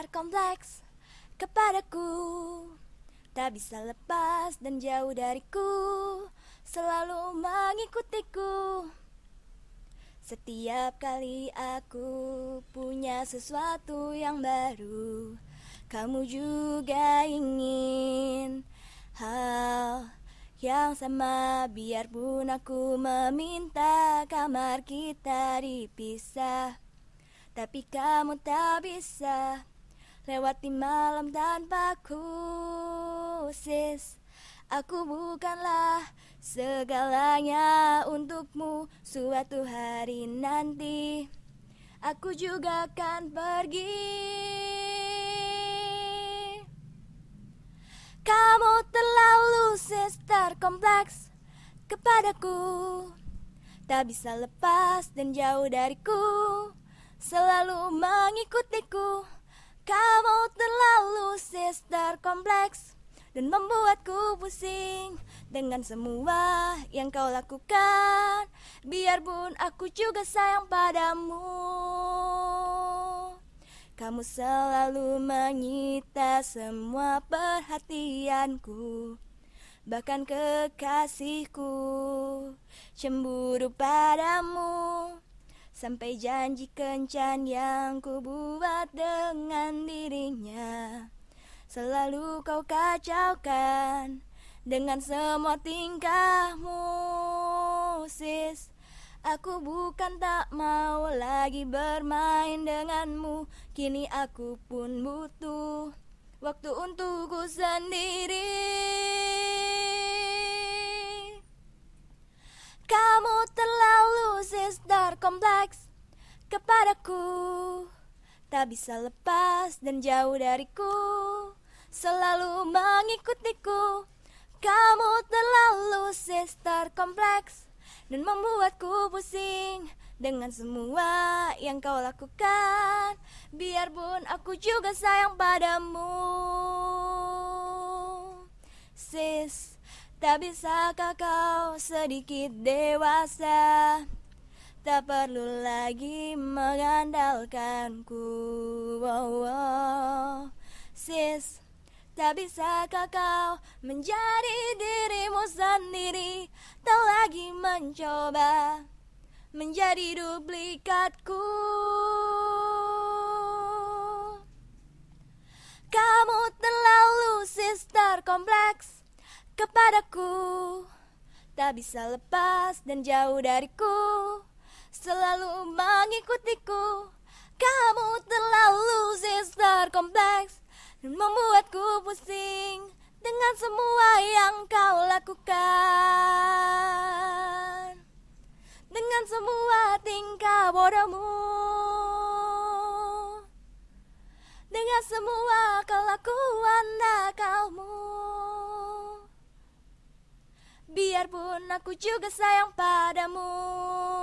besar kompleks kepadaku Tak bisa lepas dan jauh dariku Selalu mengikutiku Setiap kali aku punya sesuatu yang baru Kamu juga ingin hal yang sama Biarpun aku meminta kamar kita dipisah tapi kamu tak bisa Lewati malam tanpaku sis Aku bukanlah segalanya untukmu Suatu hari nanti Aku juga akan pergi Kamu terlalu sister kompleks Kepadaku Tak bisa lepas dan jauh dariku Selalu mengikutiku kamu terlalu sister kompleks Dan membuatku pusing Dengan semua yang kau lakukan Biarpun aku juga sayang padamu Kamu selalu menyita semua perhatianku Bahkan kekasihku Cemburu padamu Sampai janji kencan yang kubuat dengan dirinya Selalu kau kacaukan Dengan semua tingkahmu sis Aku bukan tak mau lagi bermain denganmu Kini aku pun butuh Waktu untukku sendiri kepadaku Tak bisa lepas dan jauh dariku Selalu mengikutiku Kamu terlalu sister kompleks Dan membuatku pusing Dengan semua yang kau lakukan Biarpun aku juga sayang padamu Sis, tak bisakah kau sedikit dewasa Tak perlu lagi mengandalkanku wow, wow. Sis, tak bisa kau menjadi dirimu sendiri Tak lagi mencoba menjadi duplikatku Kamu terlalu sister kompleks kepadaku Tak bisa lepas dan jauh dariku mengikutiku Kamu terlalu sister kompleks Dan membuatku pusing Dengan semua yang kau lakukan Dengan semua tingkah bodohmu Dengan semua kelakuan nakalmu Biarpun aku juga sayang padamu